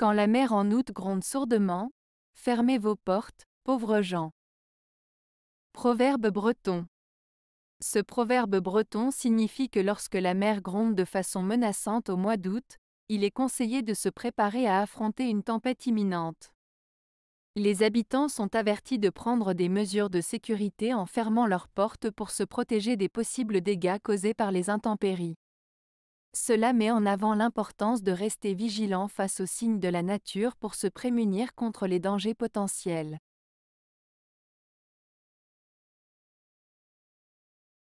Quand la mer en août gronde sourdement, fermez vos portes, pauvres gens. Proverbe breton. Ce proverbe breton signifie que lorsque la mer gronde de façon menaçante au mois d'août, il est conseillé de se préparer à affronter une tempête imminente. Les habitants sont avertis de prendre des mesures de sécurité en fermant leurs portes pour se protéger des possibles dégâts causés par les intempéries. Cela met en avant l'importance de rester vigilant face aux signes de la nature pour se prémunir contre les dangers potentiels.